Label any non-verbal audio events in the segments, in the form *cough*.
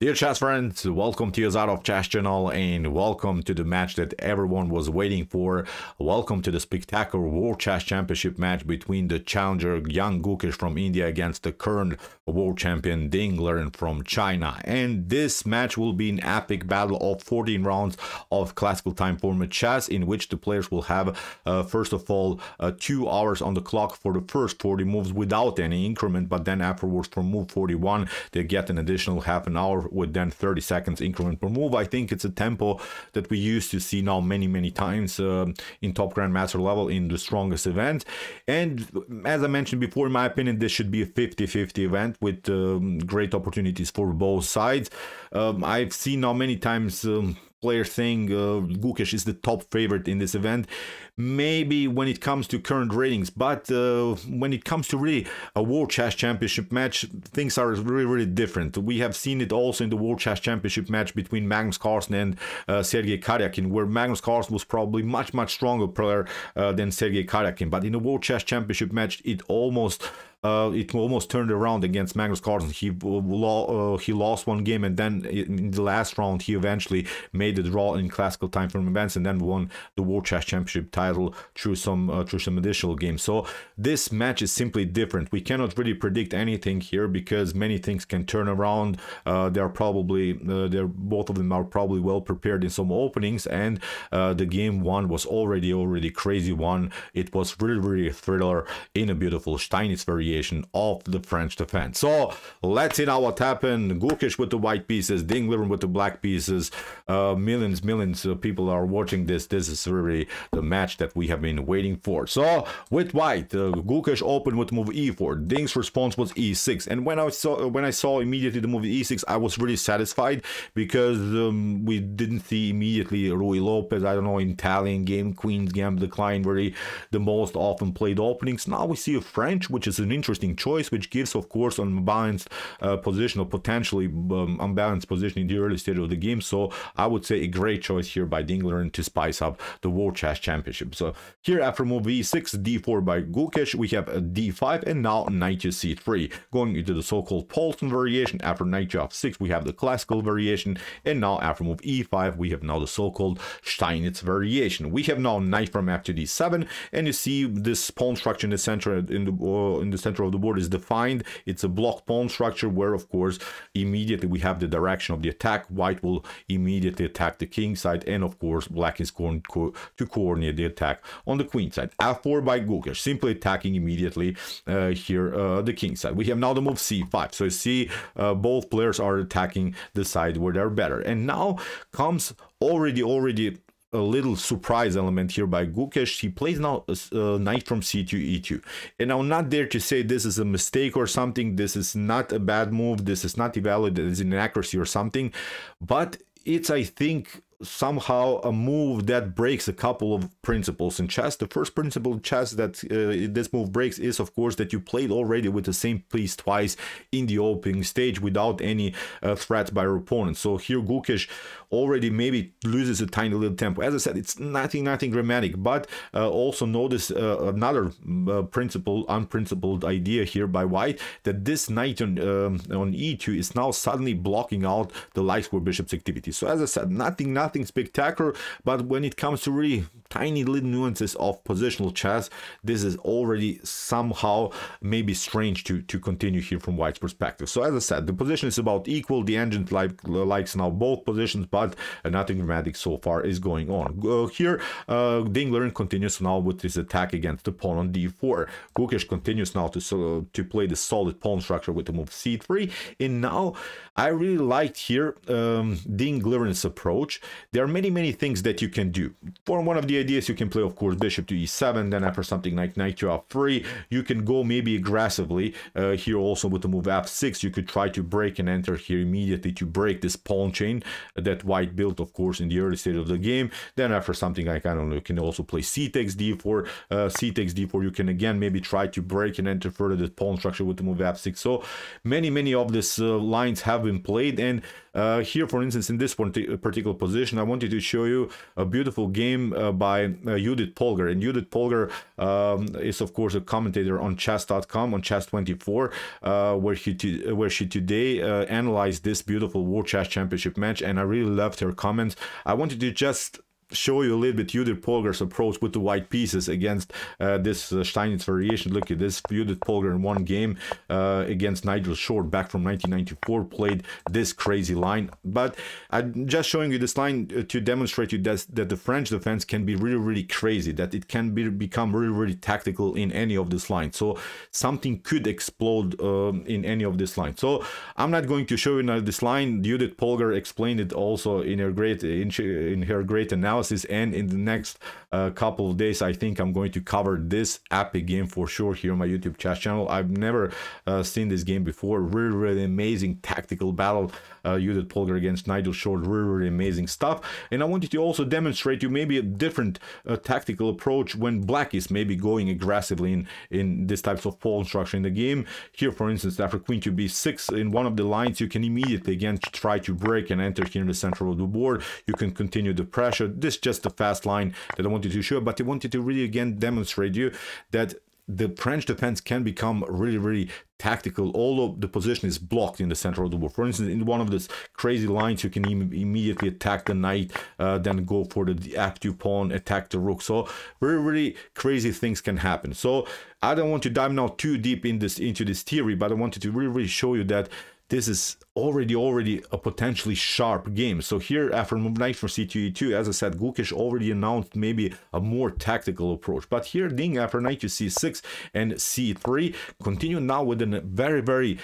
Dear chess friends, welcome to Yazarov Chess channel and welcome to the match that everyone was waiting for. Welcome to the spectacular World Chess Championship match between the challenger Yang Gukesh from India against the current world champion Ding Lern from China. And this match will be an epic battle of 14 rounds of classical time format chess in which the players will have, uh, first of all, uh, 2 hours on the clock for the first 40 moves without any increment, but then afterwards for move 41 they get an additional half an hour with then 30 seconds increment per move. I think it's a tempo that we used to see now many, many times um, in top grandmaster level in the strongest event. And as I mentioned before, in my opinion, this should be a 50-50 event with um, great opportunities for both sides. Um, I've seen now many times um, player thing. Uh, Gukesh is the top favorite in this event, maybe when it comes to current ratings. But uh, when it comes to really a World Chess Championship match, things are really, really different. We have seen it also in the World Chess Championship match between Magnus Carlsen and uh, Sergei Karyakin, where Magnus Carlsen was probably much, much stronger player uh, than Sergei Karyakin. But in the World Chess Championship match, it almost uh, it almost turned around against Magnus Carlsen. He uh, he lost one game, and then in the last round, he eventually made the draw in classical time from events, and then won the World Chess Championship title through some uh, through some additional games. So this match is simply different. We cannot really predict anything here because many things can turn around. Uh, they are probably uh, they're both of them are probably well prepared in some openings, and uh, the game one was already already crazy one. It was really really a thriller in a beautiful Steinitz variation of the French defense. So let's see now what happened. Gukish with the white pieces, Dingler with the black pieces. Uh, millions, millions of people are watching this. This is really the match that we have been waiting for. So with white, uh, Gukish opened with move e4. Ding's response was e6. And when I saw when I saw immediately the move e6, I was really satisfied because um, we didn't see immediately Rui Lopez. I don't know in Italian game, Queen's game, decline very the most often played openings. Now we see a French, which is an interesting interesting choice, which gives, of course, unbalanced uh, position or potentially um, unbalanced position in the early stage of the game. So I would say a great choice here by Dingler to spice up the World Chess Championship. So here after move v6, d4 by Gukesh, we have d5 and now knight to c3. Going into the so-called Paulson variation, after knight to f6, we have the classical variation, and now after move e5, we have now the so-called Steinitz variation. We have now knight from f to d7, and you see this pawn structure in the center in the uh, in the center center of the board is defined. It's a block pawn structure where, of course, immediately we have the direction of the attack. White will immediately attack the king side, and of course, black is going to coordinate the attack on the queen side. F4 by Gukesh, simply attacking immediately uh, here uh, the king side. We have now the move c5. So you see, uh, both players are attacking the side where they're better. And now comes already, already a little surprise element here by Gukesh. He plays now a, knight from c2, e2. And I'm not there to say this is a mistake or something. This is not a bad move. This is not evaluated as inaccuracy or something. But it's, I think, somehow a move that breaks a couple of principles in chess. The first principle chess that uh, this move breaks is, of course, that you played already with the same piece twice in the opening stage without any uh, threat by your opponent. So here Gukesh already maybe loses a tiny little tempo. As I said, it's nothing, nothing dramatic, but uh, also notice uh, another uh, principle, unprincipled idea here by White, that this knight on, um, on e2 is now suddenly blocking out the light square bishop's activity. So as I said, nothing, nothing spectacular, but when it comes to really tiny little nuances of positional chess. This is already somehow maybe strange to, to continue here from white's perspective. So as I said, the position is about equal. The engine like, likes now both positions, but nothing dramatic so far is going on. Uh, here, uh, Dinglerin continues now with his attack against the pawn on d4. Gukesh continues now to, to play the solid pawn structure with the move c3. And now, I really liked here um, approach. There are many, many things that you can do. One of the idea is you can play, of course, bishop to e7, then after something like knight to f3, you can go maybe aggressively uh, here also with the move f6. You could try to break and enter here immediately to break this pawn chain uh, that white built, of course, in the early stage of the game. Then after something like, I don't know, you can also play c takes d4, uh, c takes d4. You can again maybe try to break and enter further the pawn structure with the move f6. So many, many of these uh, lines have been played and uh, here, for instance, in this particular position, I wanted to show you a beautiful game uh, by uh, Judith Polgar. And Judith Polgar um, is, of course, a commentator on chess.com, on chess24, uh, where, he where she today uh, analyzed this beautiful World Chess Championship match. And I really loved her comments. I wanted to just show you a little bit Judith Polgar's approach with the white pieces against uh, this uh, Steinitz variation. Look at this Judith Polgar in one game uh, against Nigel Short back from 1994 played this crazy line. But I'm just showing you this line uh, to demonstrate you that, that the French defense can be really, really crazy, that it can be, become really, really tactical in any of this line. So something could explode um, in any of this line. So I'm not going to show you now this line. Judith Polgar explained it also in her great in, in her great analysis analysis and in the next uh, couple of days i think i'm going to cover this epic game for sure here on my youtube chess channel i've never uh, seen this game before really really amazing tactical battle uh, Judith Polgar against Nigel Short really, really amazing stuff and I wanted to also demonstrate you maybe a different uh, tactical approach when black is maybe going aggressively in in this types of pawn structure in the game here for instance after queen to b6 in one of the lines you can immediately again try to break and enter here in the center of the board you can continue the pressure this is just a fast line that I wanted to show, but I wanted to really again demonstrate you that the French defense can become really, really tactical. Although the position is blocked in the center of the board. For instance, in one of these crazy lines, you can Im immediately attack the knight, uh, then go for the active pawn, attack the rook. So really, really crazy things can happen. So I don't want to dive now too deep in this into this theory, but I wanted to really, really show you that this is already already a potentially sharp game. So here after Move Knight from C2E2, as I said, Gukesh already announced maybe a more tactical approach. But here Ding after Knight to C6 and C3 continue now with a very, very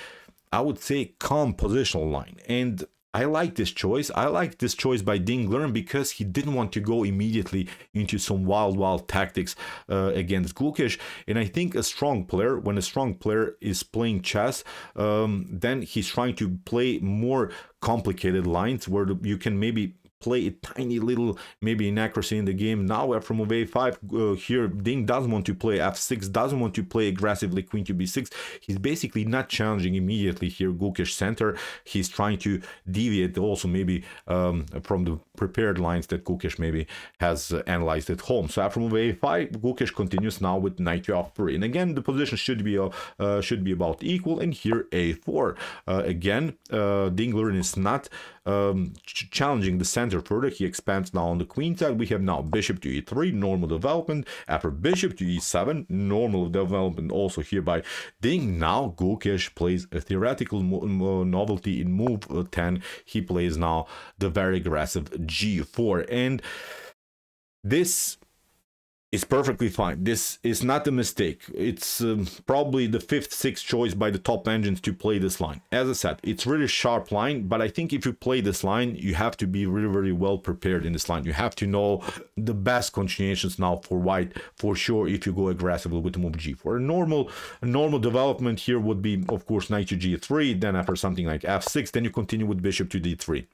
I would say calm positional line. And I like this choice. I like this choice by Ding Glern because he didn't want to go immediately into some wild, wild tactics uh, against Glukish. And I think a strong player, when a strong player is playing chess, um, then he's trying to play more complicated lines where you can maybe play a tiny little maybe inaccuracy in the game. Now from a5 uh, here, Ding doesn't want to play f6, doesn't want to play aggressively queen to b6. He's basically not challenging immediately here Gukesh center. He's trying to deviate also maybe um, from the prepared lines that Gukesh maybe has uh, analyzed at home. So from a5, Gukesh continues now with knight to f3. And again, the position should be uh, uh should be about equal. And here a4. Uh, again, uh, Ding is not um, ch challenging the center further, he expands now on the queen side. We have now bishop to e3, normal development. After bishop to e7, normal development also here by Ding. Now Gukesh plays a theoretical novelty in move uh, 10. He plays now the very aggressive g4. And this is perfectly fine. This is not a mistake. It's um, probably the fifth, sixth choice by the top engines to play this line. As I said, it's really sharp line, but I think if you play this line, you have to be really, really well prepared in this line. You have to know the best continuations now for white, for sure, if you go aggressively with the move g4. A normal, a normal development here would be, of course, knight to g3, then after something like f6, then you continue with bishop to d3.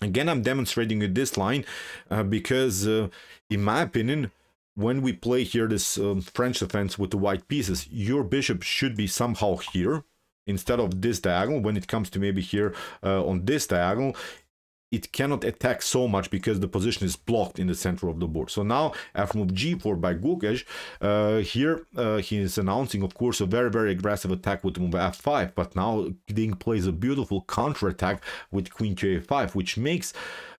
Again, I'm demonstrating this line uh, because, uh, in my opinion, when we play here this um, French defense with the white pieces, your bishop should be somehow here instead of this diagonal. When it comes to maybe here uh, on this diagonal, it cannot attack so much because the position is blocked in the center of the board. So now after move g4 by Gukesh, uh, here uh, he is announcing, of course, a very, very aggressive attack with move f5. But now Ding plays a beautiful counterattack with queen to a5, which makes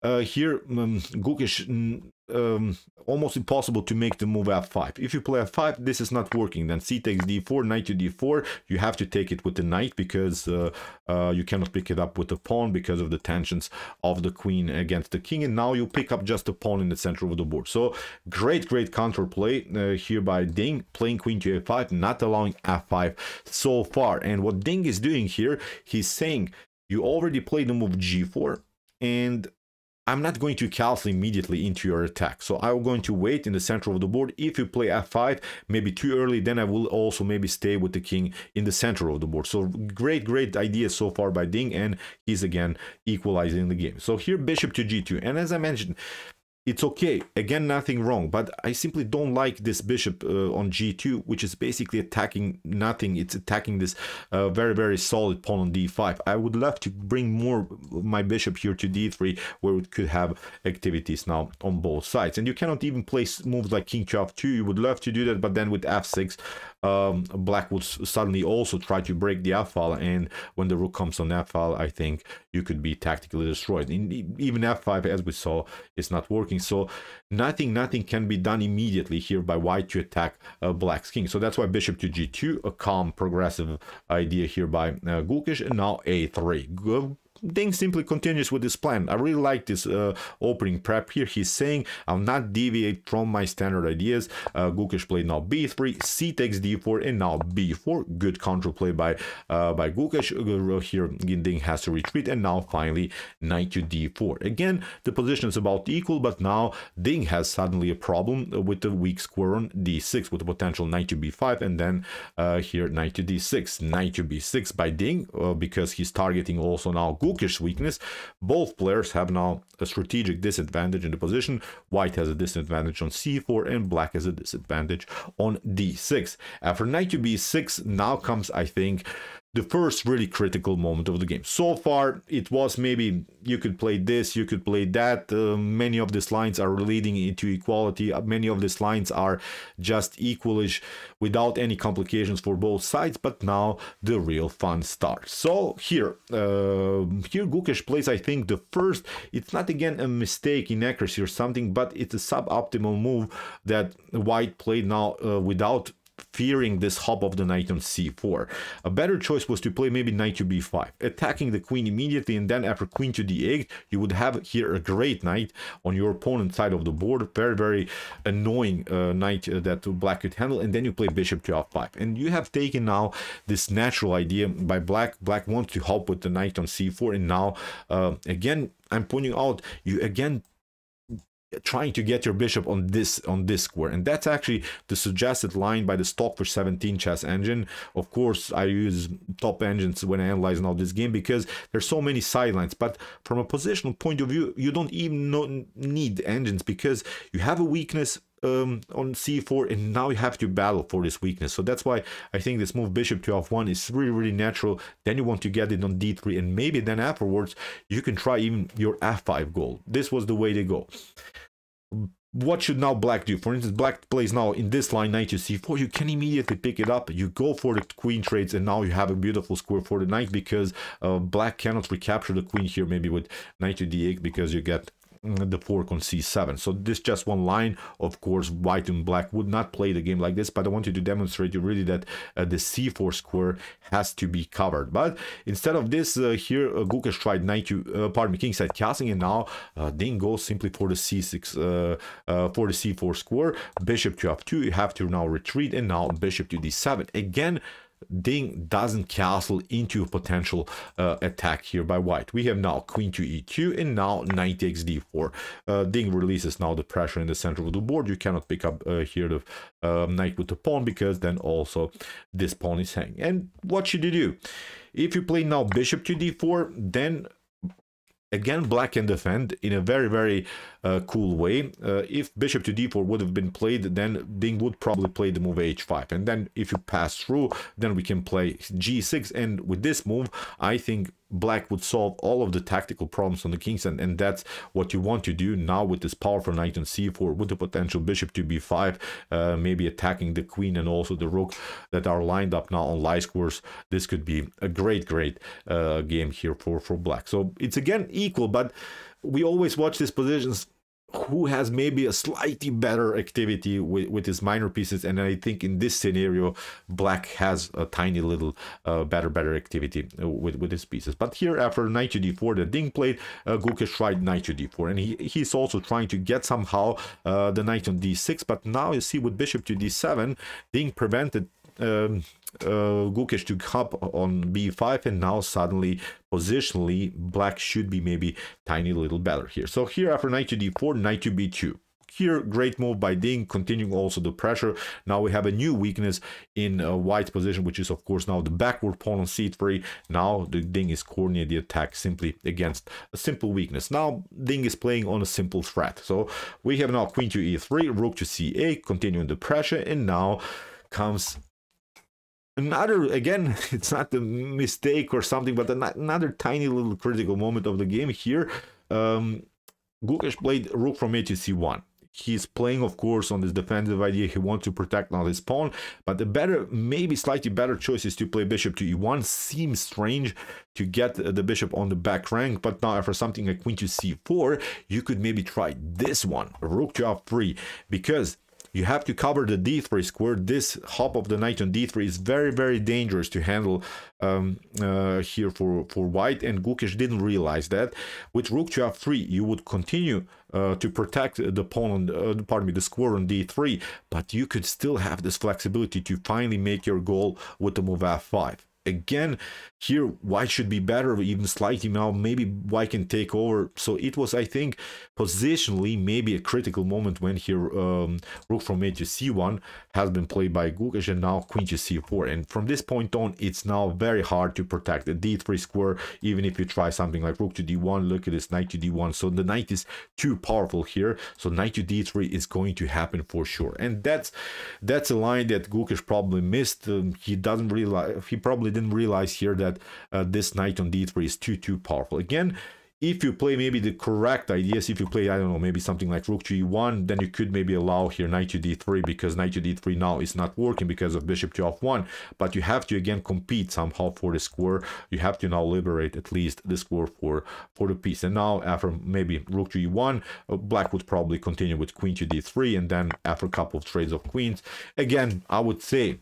uh, here um, Gukesh mm, um, almost impossible to make the move f5. If you play f5, this is not working. Then c takes d4, knight to d4. You have to take it with the knight because uh, uh, you cannot pick it up with the pawn because of the tensions of the queen against the king. And now you pick up just the pawn in the center of the board. So great, great counterplay uh, here by Ding, playing queen to a5, not allowing f5 so far. And what Ding is doing here, he's saying, you already played the move g4 and I'm not going to castle immediately into your attack. So I'm going to wait in the center of the board. If you play f5, maybe too early, then I will also maybe stay with the king in the center of the board. So great, great idea so far by Ding. And he's again equalizing the game. So here, bishop to g2. And as I mentioned, it's okay again nothing wrong but i simply don't like this bishop uh, on g2 which is basically attacking nothing it's attacking this uh, very very solid pawn on d5 i would love to bring more my bishop here to d3 where it could have activities now on both sides and you cannot even place moves like king to f2 you would love to do that but then with f6 um, black would suddenly also try to break the f-file and when the rook comes on f-file I think you could be tactically destroyed In, even f5 as we saw is not working so nothing nothing can be done immediately here by white to attack uh, black's king so that's why bishop to g2 a calm progressive idea here by uh, and now a3 Deng simply continues with this plan. I really like this uh, opening prep here. He's saying, I'll not deviate from my standard ideas. Uh, Gukesh played now b3, c takes d4, and now b4. Good play by uh, by Gukesh. Uh, here, Ding has to retreat, and now finally knight to d4. Again, the position is about equal, but now Ding has suddenly a problem with the weak square on d6, with the potential knight to b5, and then uh, here knight to d6, knight to b6 by Ding, uh, because he's targeting also now Gukesh Bookish weakness. Both players have now a strategic disadvantage in the position. White has a disadvantage on c4 and black has a disadvantage on d6. After knight to b6 now comes, I think, the first really critical moment of the game. So far, it was maybe you could play this, you could play that. Uh, many of these lines are leading into equality. Uh, many of these lines are just equalish without any complications for both sides. But now the real fun starts. So here, uh, here Gukesh plays, I think, the first. It's not again a mistake in accuracy or something, but it's a suboptimal move that White played now uh, without fearing this hop of the knight on c4. A better choice was to play maybe knight to b5, attacking the queen immediately and then after queen to d8, you would have here a great knight on your opponent's side of the board, very, very annoying uh, knight uh, that black could handle, and then you play bishop to f5. And you have taken now this natural idea by black, black wants to help with the knight on c4, and now uh, again, I'm pointing out, you again trying to get your bishop on this on this square and that's actually the suggested line by the stockfish 17 chess engine of course i use top engines when i analyze now this game because there's so many sidelines but from a positional point of view you don't even know, need engines because you have a weakness um, on c4 and now you have to battle for this weakness so that's why I think this move bishop to f1 is really really natural then you want to get it on d3 and maybe then afterwards you can try even your f5 goal this was the way to go what should now black do for instance black plays now in this line knight to c4 you can immediately pick it up you go for the queen trades and now you have a beautiful square for the knight because uh, black cannot recapture the queen here maybe with knight to d8 because you get the fork on c7. So this just one line. Of course, white and black would not play the game like this, but I wanted to demonstrate you really that uh, the c4 square has to be covered. But instead of this, uh, here uh, Gukesh tried knight to, uh, pardon me, kingside casting, and now uh, Ding goes simply for the c6, uh, uh, for the c4 square, bishop to f2, you have to now retreat, and now bishop to d7. Again, Ding doesn't castle into a potential uh, attack here by white. We have now queen to e2 and now knight takes d4. Uh, Ding releases now the pressure in the center of the board. You cannot pick up uh, here the um, knight with the pawn because then also this pawn is hanging. And what should you do? If you play now bishop to d4, then again black can defend in a very very uh, cool way uh, if bishop to d4 would have been played then Ding would probably play the move h5 and then if you pass through then we can play g6 and with this move i think black would solve all of the tactical problems on the king's end and that's what you want to do now with this powerful knight on c4 with the potential bishop to b5 uh, maybe attacking the queen and also the rook that are lined up now on light squares this could be a great great uh, game here for for black so it's again equal but we always watch these positions who has maybe a slightly better activity with, with his minor pieces and i think in this scenario black has a tiny little uh, better better activity uh, with with his pieces but here after knight to d4 the ding played uh, tried knight to d4 and he he's also trying to get somehow uh, the knight on d6 but now you see with bishop to d7 ding prevented um, uh, Gukesh took hub on b5 and now suddenly positionally black should be maybe tiny little better here so here after knight to d4 knight to b2 here great move by ding continuing also the pressure now we have a new weakness in uh, white's position which is of course now the backward pawn on c3 now the ding is coordinating the attack simply against a simple weakness now ding is playing on a simple threat so we have now queen to e3 rook to c8 continuing the pressure and now comes another again *laughs* it's not a mistake or something but another tiny little critical moment of the game here um Gukesh played rook from a to c1 he's playing of course on this defensive idea he wants to protect now his pawn but the better maybe slightly better choice is to play bishop to e1 seems strange to get the bishop on the back rank but now for something like queen to c4 you could maybe try this one rook to f3 because you have to cover the d3 square. This hop of the knight on d3 is very, very dangerous to handle um, uh, here for, for white, and Gukesh didn't realize that. With rook to f3, you would continue uh, to protect the pawn on, uh, pardon me, the square on d3, but you could still have this flexibility to finally make your goal with the move f5. Again, here White should be better, even slightly now. Maybe White can take over. So it was, I think, positionally maybe a critical moment when here um, Rook from A to C1 has been played by Gukesh and now Queen to C4. And from this point on, it's now very hard to protect the D3 square, even if you try something like Rook to D1. Look at this Knight to D1. So the Knight is too powerful here. So Knight to D3 is going to happen for sure. And that's that's a line that Gukesh probably missed. Um, he doesn't realize he probably didn't realize here that uh, this knight on d3 is too too powerful again if you play maybe the correct ideas if you play i don't know maybe something like rook to e1 then you could maybe allow here knight to d3 because knight to d3 now is not working because of bishop to f1 but you have to again compete somehow for the square you have to now liberate at least the square for for the piece and now after maybe rook to e1 uh, black would probably continue with queen to d3 and then after a couple of trades of queens again i would say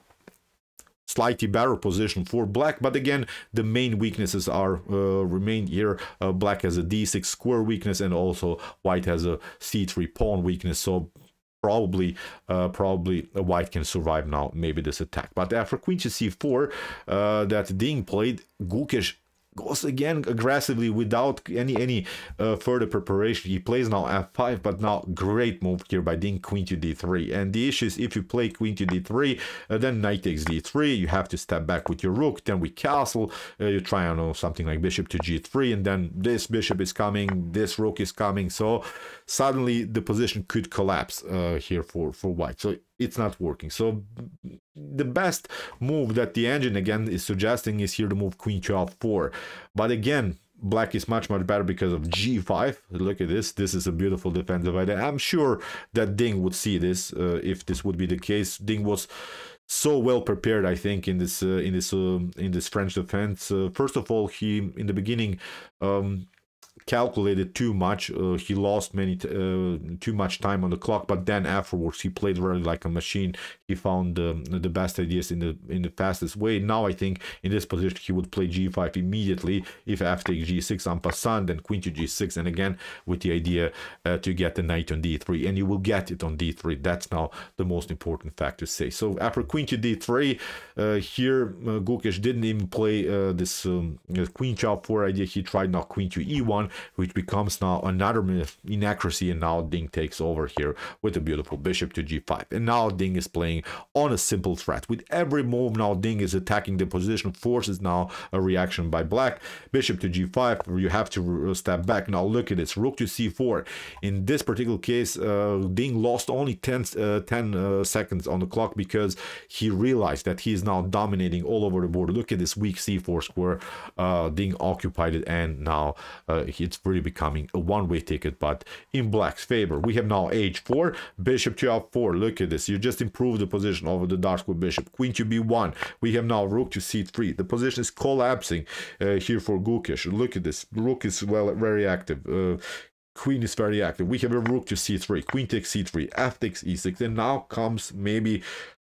slightly better position for black but again the main weaknesses are uh, remain here uh, black has a d6 square weakness and also white has a c3 pawn weakness so probably uh, probably white can survive now maybe this attack but after queen to c4 uh, that ding played gukesh goes again aggressively without any any uh, further preparation. He plays now f5, but now great move here by doing queen to d3. And the issue is if you play queen to d3, uh, then knight takes d3, you have to step back with your rook, then we castle, uh, you try, on uh, something like bishop to g3, and then this bishop is coming, this rook is coming, so suddenly the position could collapse uh, here for, for white. So it's not working. So the best move that the engine again is suggesting is here to move queen to f4. But again, black is much much better because of g5 look at this this is a beautiful defensive idea i'm sure that ding would see this uh, if this would be the case ding was so well prepared i think in this uh, in this uh, in this french defense uh, first of all he in the beginning um, calculated too much. Uh, he lost many uh, too much time on the clock, but then afterwards he played really like a machine. He found um, the best ideas in the in the fastest way. Now I think in this position he would play g5 immediately if f takes g6 en passant, then queen to g6, and again with the idea uh, to get the knight on d3, and you will get it on d3. That's now the most important fact to say. So after queen to d3, uh, here uh, Gukesh didn't even play uh, this um, queen child 4 idea he tried now queen to e1 which becomes now another inaccuracy, and now Ding takes over here with a beautiful bishop to g5. And now Ding is playing on a simple threat. With every move now, Ding is attacking the position, forces now a reaction by black. Bishop to g5, you have to uh, step back. Now look at this, rook to c4. In this particular case, uh, Ding lost only 10, uh, 10 uh, seconds on the clock because he realized that he is now dominating all over the board. Look at this weak c4 square. Uh, Ding occupied it and now uh, he it's really becoming a one-way ticket, but in black's favor. We have now h4, bishop to f4. Look at this. You just improve the position over the dark square bishop. Queen to b1. We have now rook to c3. The position is collapsing uh, here for Gukesh. Look at this. Rook is well very active. Uh, queen is very active. We have a rook to c3, queen takes c3, f takes e6, and now comes maybe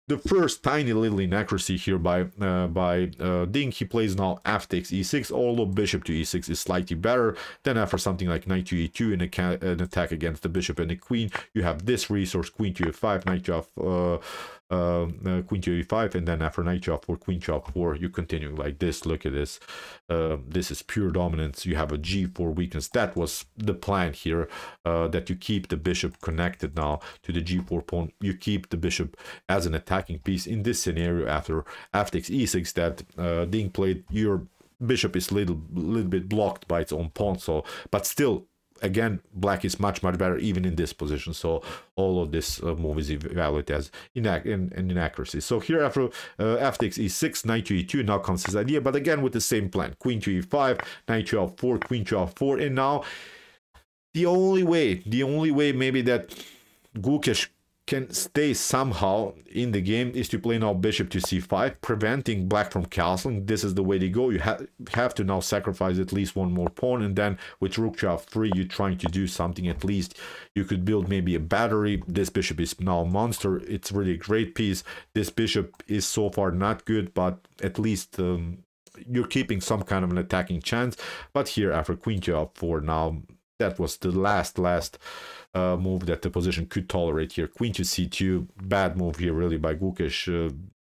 the first tiny little inaccuracy here by uh, by uh, Ding. He plays now f takes e6, although bishop to e6 is slightly better. than after something like knight to e2 in a, an attack against the bishop and the queen, you have this resource, queen to f5, knight to f... Uh, uh, uh, queen to e5 and then after knight chop 4 queen chop 4 you continue like this look at this uh, this is pure dominance you have a g4 weakness that was the plan here uh, that you keep the bishop connected now to the g4 pawn you keep the bishop as an attacking piece in this scenario after f6 e6 that being uh, played your bishop is little little bit blocked by its own pawn so but still again, black is much, much better even in this position. So all of this uh, move is evaluated as inac in, in inaccuracy. So here after uh, f takes e6, knight to e2, now comes this idea. But again, with the same plan, queen to e5, knight to f4, queen to f4. And now the only way, the only way maybe that Gukesh can stay somehow in the game is to play now bishop to c5, preventing black from castling. This is the way to go. You ha have to now sacrifice at least one more pawn, and then with rook to f3, you're trying to do something. At least you could build maybe a battery. This bishop is now a monster. It's really a great piece. This bishop is so far not good, but at least um, you're keeping some kind of an attacking chance. But here, after queen to f4, now that was the last, last uh, move that the position could tolerate here. Queen to c2, bad move here really by Gukesh. Uh,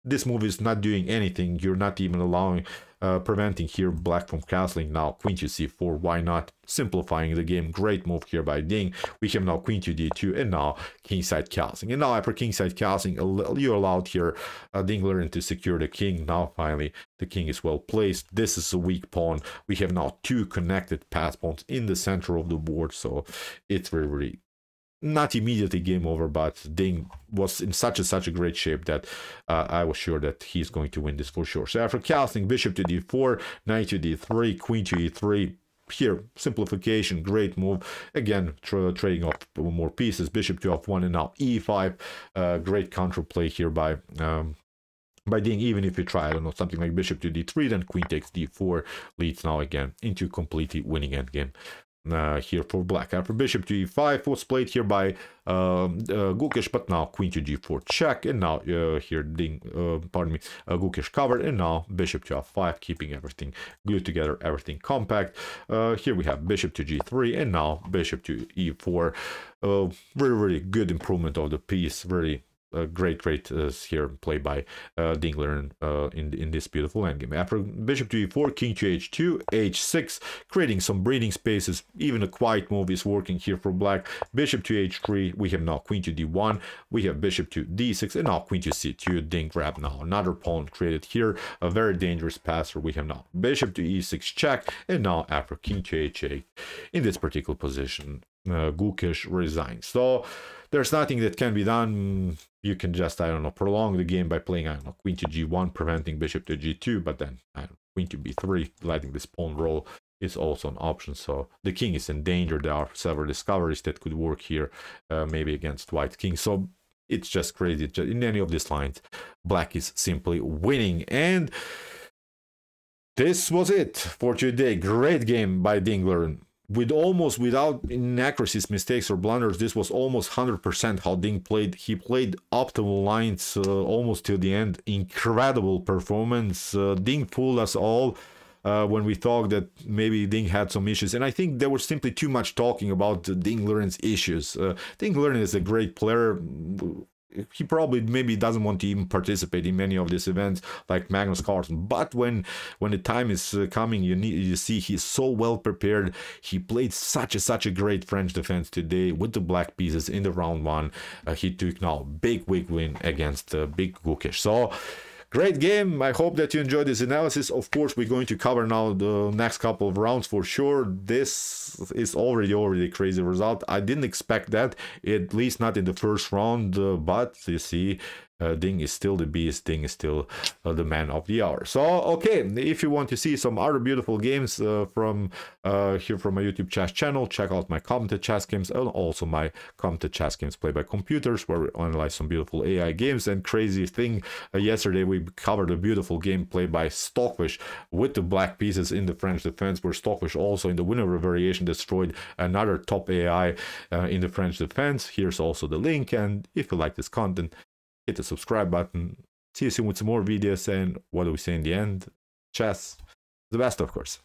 this move is not doing anything. You're not even allowing uh, preventing here black from castling. Now queen to c4, why not? Simplifying the game, great move here by Ding. We have now queen to d2 and now kingside castling. And now after kingside castling, you allowed here uh, Ding learning to secure the king. Now finally the king is well placed. This is a weak pawn. We have now two connected pass pawns in the center of the board, so it's very, very not immediately game over, but Ding was in such a such a great shape that uh, I was sure that he's going to win this for sure. So after casting bishop to d4, knight to d3, queen to e3, here simplification great move again tra trading off more pieces bishop to f1 and now e5 uh, great play here by um, by Ding. even if you try i don't know something like bishop to d3 then queen takes d4 leads now again into completely winning endgame uh, here for black. After bishop to e5 was played here by uh, uh, Gukesh, but now queen to g4 check, and now uh, here ding, uh, pardon me, uh, Gukesh covered, and now bishop to f5, keeping everything glued together, everything compact. Uh, here we have bishop to g3, and now bishop to e4. Uh, really, really good improvement of the piece, really a great, great uh, here play by uh, Dingler uh, in, in this beautiful endgame. After bishop to e4, king to h2, h6, creating some breathing spaces. Even a quiet move is working here for black. Bishop to h3, we have now queen to d1, we have bishop to d6, and now queen to c2, ding grab now. Another pawn created here, a very dangerous passer. We have now bishop to e6 check, and now after king to h8 in this particular position. Uh, Gukesh resigns. So there's nothing that can be done you can just, I don't know, prolong the game by playing, I don't know, queen to g1, preventing bishop to g2, but then know, queen to b3, letting this pawn roll is also an option. So the king is in danger. There are several discoveries that could work here, uh, maybe against white king. So it's just crazy. In any of these lines, black is simply winning. And this was it for today. Great game by Dingler with almost without inaccuracies, mistakes, or blunders, this was almost 100% how Ding played. He played optimal lines uh, almost till the end. Incredible performance. Uh, Ding fooled us all uh, when we thought that maybe Ding had some issues. And I think there was simply too much talking about Ding Lurin's issues. Uh, Ding Lurin is a great player, he probably maybe doesn't want to even participate in many of these events like Magnus Carlsen. But when when the time is uh, coming, you need you see he's so well prepared. He played such a such a great French defense today with the black pieces in the round one. Uh, he took now big big win against uh, Big Gukesh. So. Great game. I hope that you enjoyed this analysis. Of course, we're going to cover now the next couple of rounds for sure. This is already already crazy result. I didn't expect that, at least not in the first round. Uh, but you see, uh, is still the beast Ding is still uh, the man of the hour so okay if you want to see some other beautiful games uh, from uh, here from my youtube chess channel check out my commented chess games and also my commented chess games played by computers where we analyze some beautiful ai games and crazy thing uh, yesterday we covered a beautiful game played by Stockfish with the black pieces in the french defense where Stockfish also in the winner variation destroyed another top ai uh, in the french defense here's also the link and if you like this content hit the subscribe button. See you soon with some more videos and what do we say in the end? Chess. The best, of course.